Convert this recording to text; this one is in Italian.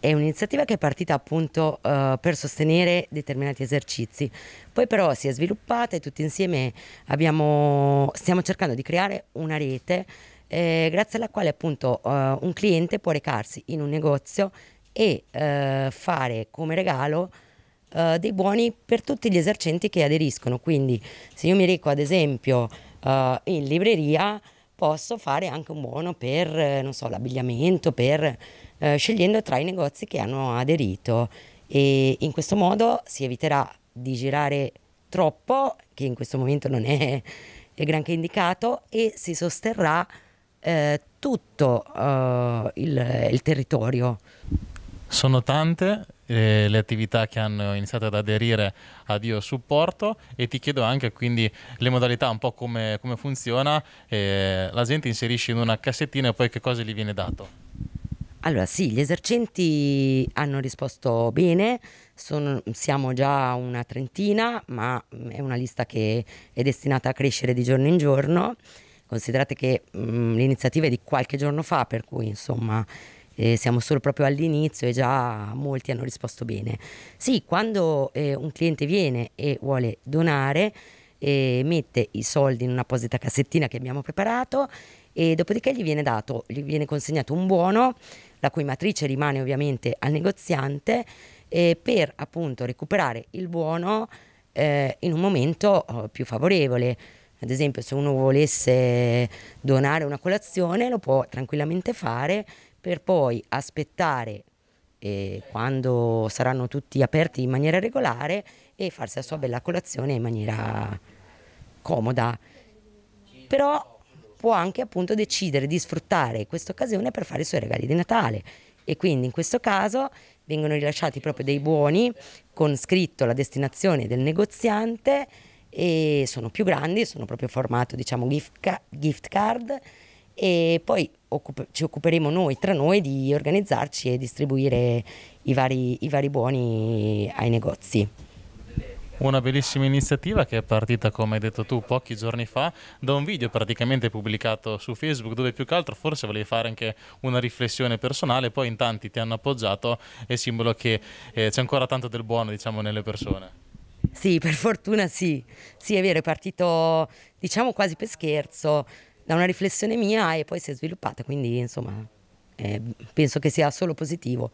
È un'iniziativa che è partita appunto eh, per sostenere determinati esercizi, poi però si è sviluppata e tutti insieme abbiamo, stiamo cercando di creare una rete eh, grazie alla quale appunto eh, un cliente può recarsi in un negozio e eh, fare come regalo eh, dei buoni per tutti gli esercenti che aderiscono. Quindi se io mi reco ad esempio eh, in libreria posso fare anche un buono per, eh, non so, l'abbigliamento, per, eh, scegliendo tra i negozi che hanno aderito e in questo modo si eviterà di girare troppo, che in questo momento non è, è granché indicato, e si sosterrà eh, tutto eh, il, il territorio. Sono tante eh, le attività che hanno iniziato ad aderire a Dio Supporto e ti chiedo anche quindi le modalità, un po' come, come funziona, eh, la gente inserisce in una cassettina e poi che cosa gli viene dato? Allora sì, gli esercenti hanno risposto bene, sono, siamo già una trentina, ma è una lista che è destinata a crescere di giorno in giorno. Considerate che mm, l'iniziativa è di qualche giorno fa, per cui insomma eh, siamo solo proprio all'inizio e già molti hanno risposto bene. Sì, quando eh, un cliente viene e vuole donare, eh, mette i soldi in un'apposita cassettina che abbiamo preparato e dopodiché gli viene dato, gli viene consegnato un buono, la cui matrice rimane ovviamente al negoziante, per appunto recuperare il buono eh, in un momento oh, più favorevole. Ad esempio, se uno volesse donare una colazione lo può tranquillamente fare per poi aspettare eh, quando saranno tutti aperti in maniera regolare e farsi la sua bella colazione in maniera comoda. Però può anche appunto decidere di sfruttare questa occasione per fare i suoi regali di Natale e quindi in questo caso vengono rilasciati proprio dei buoni con scritto la destinazione del negoziante e sono più grandi, sono proprio formato diciamo gift, gift card e poi occup- ci occuperemo noi tra noi di organizzarci e distribuire i vari, i vari buoni ai negozi. Una bellissima iniziativa che è partita, come hai detto tu, pochi giorni fa da un video praticamente pubblicato su Facebook dove più che altro forse volevi fare anche una riflessione personale, poi in tanti ti hanno appoggiato, è simbolo che eh, c'è ancora tanto del buono diciamo nelle persone. Sì, per fortuna sì, sì è vero, è partito diciamo quasi per scherzo, da una riflessione mia e poi si è sviluppata, quindi insomma eh, penso che sia solo positivo.